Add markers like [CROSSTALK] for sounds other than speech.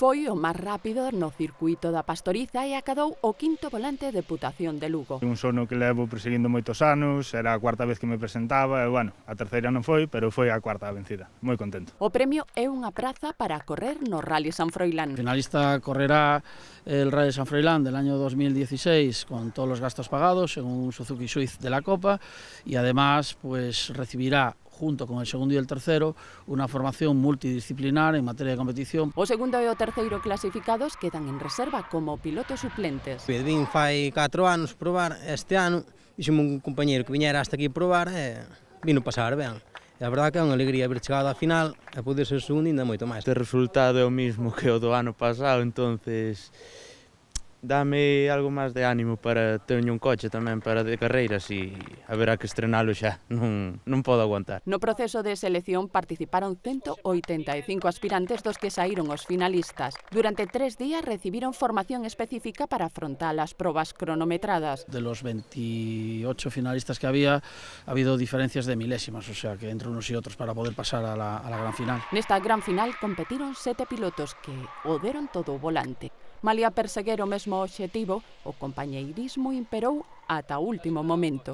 Foi o máis rápido no circuito da Pastoriza e acadou o quinto volante de Deputación de Lugo. Un sono que levo perseguindo moitos anos, era a cuarta vez que me presentaba, e bueno, a terceira non foi, pero foi a cuarta vencida. Moi contento. O premio é unha praza para correr no Rally San Froilán. Finalista correrá el Rally San Froilán del año 2016 con todos os gastos pagados en un Suzuki Swift de la Copa y además pues recibirá junto con el segundo y el tercero, una formación multidisciplinar en materia de competición. O segundo e o terceiro clasificados quedan en reserva como pilotos suplentes. Vin fai 4 anos probar este ano, dixeme un compañero que viñera hasta aquí probar e vino pasar ben. E a verdade que é unha alegría haber chegado á final e poder ser segundo ainda moito máis. Este resultado é o mismo que o do ano pasado, entonces dame algo máis de ánimo para teño un coche tamén para de carreiras e haberá que estrenalo xa, [LAUGHS] non, non podo aguantar. No proceso de selección participaron 185 aspirantes dos que saíron os finalistas. Durante tres días recibiron formación específica para afrontar as probas cronometradas. De los 28 finalistas que había, ha habido diferencias de milésimas, o sea que entre unos e outros para poder pasar a la, a la gran final. Nesta gran final competiron sete pilotos que o todo o volante. Malia perseguer o mesmo mesmo obxectivo, o compañeirismo imperou ata o último momento.